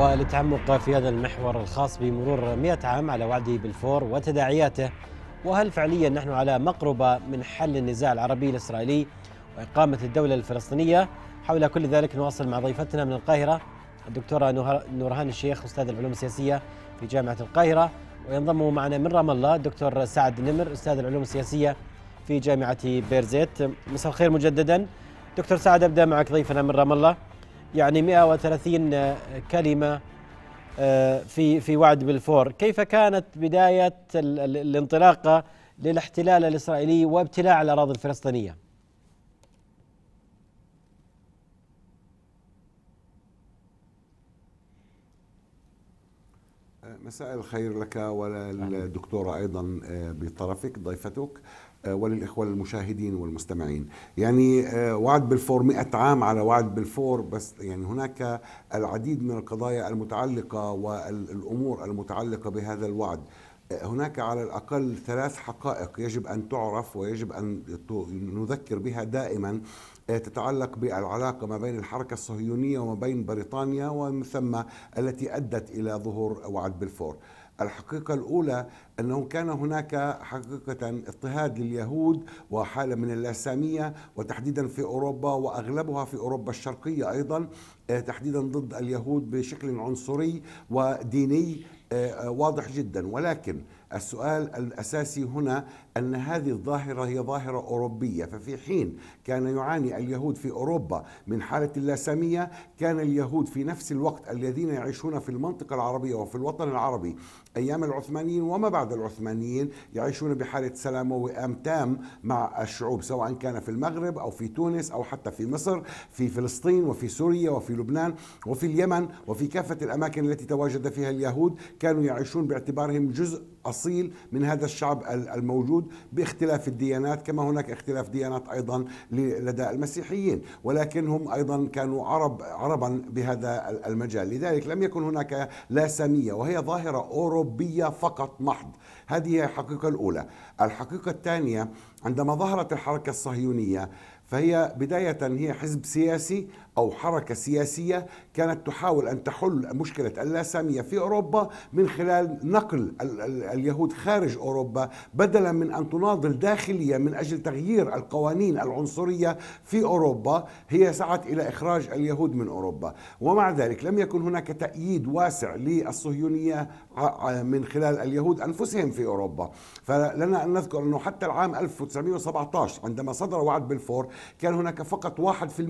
وللتعمق في هذا المحور الخاص بمرور 100 عام على وعده بالفور وتداعياته وهل فعليا نحن على مقربة من حل النزاع العربي الإسرائيلي وإقامة الدولة الفلسطينية حول كل ذلك نواصل مع ضيفتنا من القاهرة الدكتورة نورهان الشيخ أستاذ العلوم السياسية في جامعة القاهرة وينضم معنا من رام الله الدكتور سعد نمر أستاذ العلوم السياسية في جامعة بيرزيت مساء الخير مجددا دكتور سعد أبدأ معك ضيفنا من رام الله يعني 130 كلمة آه، في في وعد بالفور كيف كانت بداية الانطلاقة للاحتلال الإسرائيلي وابتلاع الأراضي الفلسطينية مساء الخير لك وللدكتورة أيضا آه، بطرفك ضيفتك آه، وللإخوة المشاهدين والمستمعين يعني آه، وعد بالفور 100 عام على وعد بالفور بس يعني هناك العديد من القضايا المتعلقة والأمور المتعلقة بهذا الوعد آه، هناك على الأقل ثلاث حقائق يجب أن تعرف ويجب أن نذكر بها دائما تتعلق بالعلاقة ما بين الحركة الصهيونية وما بين بريطانيا ومن ثم التي أدت إلى ظهور وعد بالفور الحقيقة الأولى أنه كان هناك حقيقة اضطهاد لليهود وحالة من اللاسامية وتحديدا في أوروبا وأغلبها في أوروبا الشرقية أيضا آه، تحديدا ضد اليهود بشكل عنصري وديني آه، آه، واضح جدا ولكن السؤال الأساسي هنا أن هذه الظاهرة هي ظاهرة أوروبية ففي حين كان يعاني اليهود في أوروبا من حالة اللاسامية كان اليهود في نفس الوقت الذين يعيشون في المنطقة العربية وفي الوطن العربي أيام العثمانيين وما بعد العثمانيين يعيشون بحالة سلام ووئام تام مع الشعوب سواء كان في المغرب أو في تونس أو حتى في مصر في فلسطين وفي سوريا وفي لبنان وفي اليمن وفي كافة الأماكن التي تواجد فيها اليهود كانوا يعيشون باعتبارهم جزء الاصيل من هذا الشعب الموجود باختلاف الديانات كما هناك اختلاف ديانات ايضا لدى المسيحيين ولكنهم ايضا كانوا عرب عربا بهذا المجال لذلك لم يكن هناك لا ساميه وهي ظاهره اوروبيه فقط محض هذه هي الحقيقه الاولى الحقيقه الثانيه عندما ظهرت الحركه الصهيونيه فهي بداية هي حزب سياسي أو حركة سياسية كانت تحاول أن تحل مشكلة اللاسامية في أوروبا من خلال نقل اليهود خارج أوروبا بدلا من أن تناضل داخليا من أجل تغيير القوانين العنصرية في أوروبا هي سعت إلى إخراج اليهود من أوروبا ومع ذلك لم يكن هناك تأييد واسع للصهيونية من خلال اليهود أنفسهم في أوروبا فلنا أن نذكر أنه حتى العام 1917 عندما صدر وعد بالفور كان هناك فقط 1%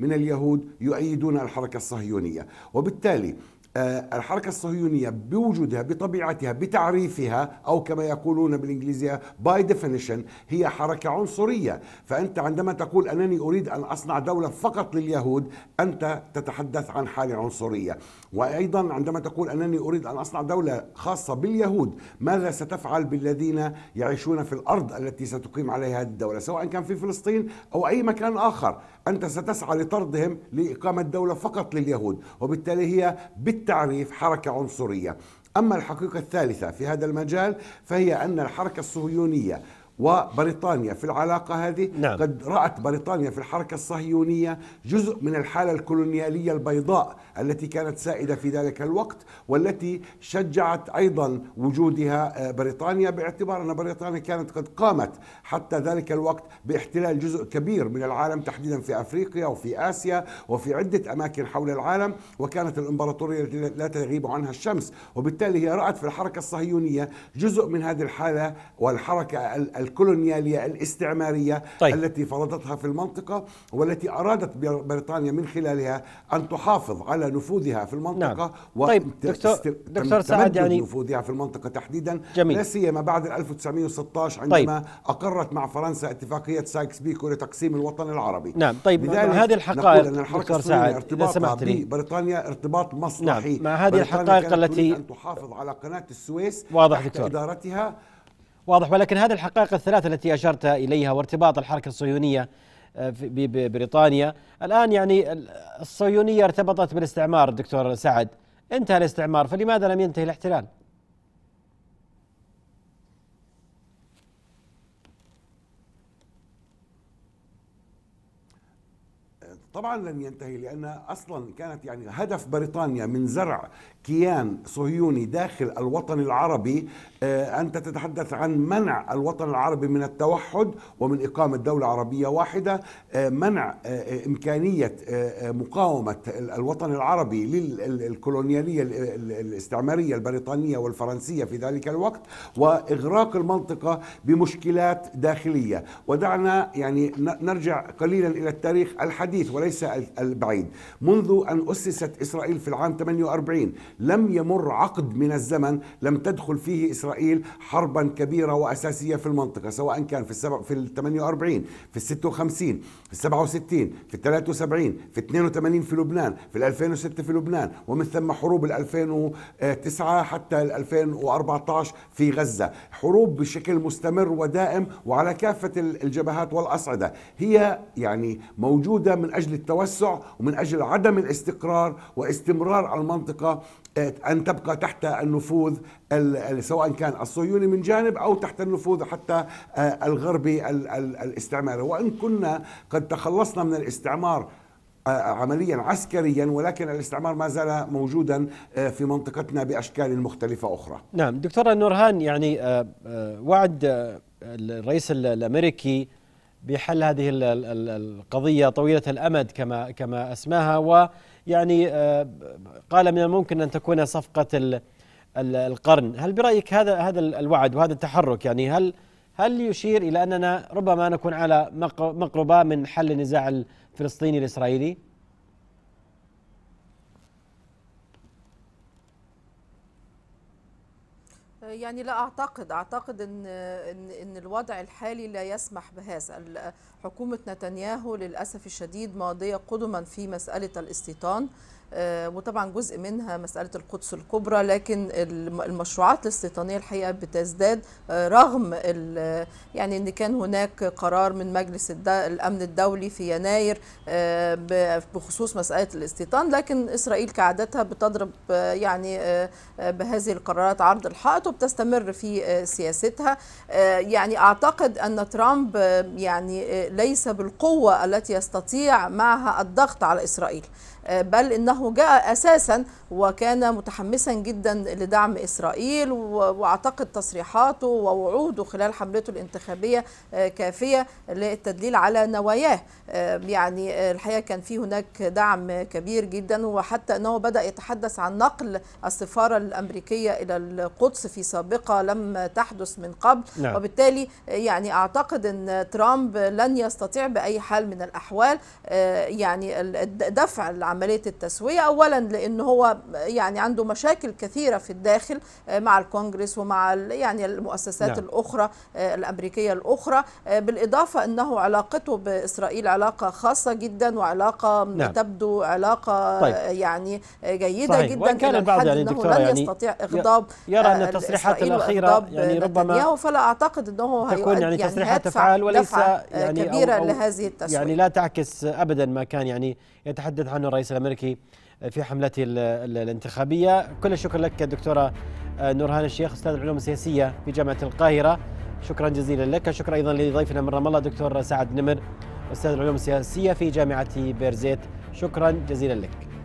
من اليهود اليهود يؤيدون الحركة الصهيونية وبالتالي آه، الحركة الصهيونية بوجودها بطبيعتها بتعريفها أو كما يقولون بالإنجليزية باي ديفينيشن هي حركة عنصرية فأنت عندما تقول أنني أريد أن أصنع دولة فقط لليهود أنت تتحدث عن حالة عنصرية وأيضا عندما تقول أنني أريد أن أصنع دولة خاصة باليهود ماذا ستفعل بالذين يعيشون في الأرض التي ستقيم عليها هذه الدولة سواء كان في فلسطين أو أي مكان آخر أنت ستسعى لطردهم لإقامة دولة فقط لليهود وبالتالي هي بالتعريف حركة عنصرية أما الحقيقة الثالثة في هذا المجال فهي أن الحركة الصهيونية وبريطانيا في العلاقة هذه نعم. قد رأت بريطانيا في الحركة الصهيونية جزء من الحالة الكولونيالية البيضاء التي كانت سائدة في ذلك الوقت والتي شجعت أيضا وجودها آه، بريطانيا باعتبار أن بريطانيا كانت قد قامت حتى ذلك الوقت باحتلال جزء كبير من العالم تحديدا في أفريقيا وفي آسيا وفي عدة أماكن حول العالم وكانت الإمبراطورية التي لا تغيب عنها الشمس وبالتالي هي رأت في الحركة الصهيونية جزء من هذه الحالة والحركة الكولونيالية الاستعمارية طيب. التي فرضتها في المنطقة والتي أرادت بريطانيا من خلالها أن تحافظ على نفوذها في المنطقة نعم. و طيب دكتور, دكتور سعد يعني نفوذها في المنطقة تحديدا جميل. لا سيما بعد 1916 طيب. عندما طيب. أقرت مع فرنسا اتفاقية سايكس بيكو لتقسيم الوطن العربي نعم طيب لذلك هذه الحقائق نقول أن الحركة الصينية ارتباطها ببريطانيا ارتباط مصلحي نعم. مع هذه الحقائق التي أن تحافظ على قناة السويس واضح دكتور إدارتها واضح ولكن هذه الحقائق الثلاثة التي أشرت إليها وارتباط الحركة الصهيونية آه، ببريطانيا الآن يعني الصهيونية ارتبطت بالاستعمار دكتور سعد انتهى الاستعمار فلماذا لم ينتهي الاحتلال؟ طبعا لن ينتهي لأن أصلا كانت يعني هدف بريطانيا من زرع كيان صهيوني داخل الوطن العربي آه، أنت تتحدث عن منع الوطن العربي من التوحد ومن إقامة دولة عربية واحدة آه، منع آه، إمكانية مقاومة الوطن العربي للكولونيالية الاستعمارية البريطانية والفرنسية في ذلك الوقت وإغراق المنطقة بمشكلات داخلية ودعنا يعني نرجع قليلا إلى التاريخ الحديث وليس وليس البعيد منذ أن أسست إسرائيل في العام 48 لم يمر عقد من الزمن لم تدخل فيه إسرائيل حربا كبيرة وأساسية في المنطقة سواء كان في السبع في ال 48 في ال 56 في ال 67 في 73 في 82 في لبنان في ال 2006 في لبنان ومن ثم حروب ال 2009 حتى ال 2014 في غزة حروب بشكل مستمر ودائم وعلى كافة الجبهات والأصعدة هي يعني موجودة من أجل التوسع ومن أجل عدم الاستقرار واستمرار المنطقة آه، أن تبقى تحت النفوذ سواء كان الصهيوني من جانب أو تحت النفوذ حتى آه، الغربي الاستعماري وإن كنا قد تخلصنا من الاستعمار آه، عمليا عسكريا ولكن الاستعمار ما زال موجودا في منطقتنا باشكال مختلفه اخرى. نعم دكتوره نورهان يعني وعد الرئيس الامريكي بحل هذه القضيه طويله الامد كما كما اسماها ويعني آه، قال من الممكن ان تكون صفقه القرن، هل برايك هذا هذا الوعد وهذا التحرك يعني هل هل يشير الى اننا ربما نكون على مقربه من حل النزاع الفلسطيني الاسرائيلي؟ يعني لا اعتقد اعتقد ان ان ان الوضع الحالي لا يسمح بهذا حكومه نتنياهو للاسف الشديد ماضيه قدما في مساله الاستيطان آه، وطبعا جزء منها مسألة القدس الكبرى لكن المشروعات الاستيطانية الحقيقة بتزداد آه، رغم يعني ان كان هناك قرار من مجلس الامن الدولي في يناير آه، بخصوص مسألة الاستيطان لكن اسرائيل كعادتها بتضرب يعني بهذه القرارات عرض الحائط وبتستمر في سياستها يعني اعتقد ان ترامب يعني ليس بالقوة التي يستطيع معها الضغط على اسرائيل بل انه جاء اساسا وكان متحمسا جدا لدعم اسرائيل واعتقد تصريحاته ووعوده خلال حملته الانتخابيه آه، كافيه للتدليل على نواياه آه، يعني آه، الحقيقه كان في هناك دعم كبير جدا وحتى انه بدا يتحدث عن نقل السفاره الامريكيه الى القدس في سابقه لم تحدث من قبل نعم. وبالتالي يعني اعتقد ان ترامب لن يستطيع باي حال من الاحوال يعني دفع عمليه التسويه اولا لان هو يعني عنده مشاكل كثيرة في الداخل آه، مع الكونجرس ومع يعني المؤسسات نعم. الأخرى آه، الأمريكية الأخرى آه، بالإضافة أنه علاقته بإسرائيل علاقة خاصة جدا وعلاقة نعم. تبدو علاقة طيب. يعني جيدة صحيح. جدا وإن كان البعض يعني لن يعني يستطيع إغضاب يرى أن التصريحات الأخيرة يعني ربما فلا أعتقد أنه تكون يعني, يعني تصريحات أفعال وليس يعني كبيرة أو, أو لهذه التصريحات يعني لا تعكس أبدا ما كان يعني يتحدث عنه الرئيس الأمريكي في حملته الانتخابية كل الشكر لك دكتورة آه، نورهان الشيخ أستاذ العلوم السياسية في جامعة القاهرة شكرا جزيلا لك شكرا أيضا لضيفنا من رام الله دكتور سعد نمر أستاذ العلوم السياسية في جامعة بيرزيت شكرا جزيلا لك